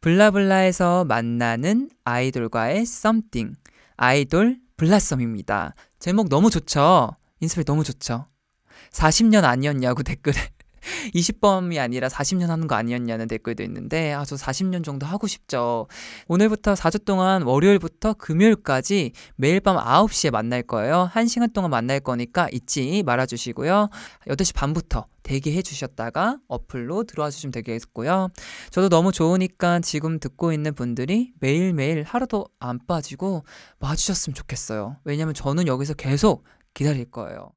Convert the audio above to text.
블라블라에서 만나는 아이돌과의 썸띵 아이돌 블라썸입니다. 제목 너무 좋죠? 인스피 너무 좋죠? 40년 아니었냐고 댓글에 20범이 아니라 40년 하는 거 아니었냐는 댓글도 있는데 아 저 40년 정도 하고 싶죠. 오늘부터 4주 동안 월요일부터 금요일까지 매일 밤 9시에 만날 거예요. 1시간 동안 만날 거니까 잊지 말아 주시고요. 8시 반부터 대기해 주셨다가 어플로 들어와 주시면 되겠고요. 저도 너무 좋으니까 지금 듣고 있는 분들이 매일매일 하루도 안 빠지고 와주셨으면 좋겠어요. 왜냐면 저는 여기서 계속 기다릴 거예요.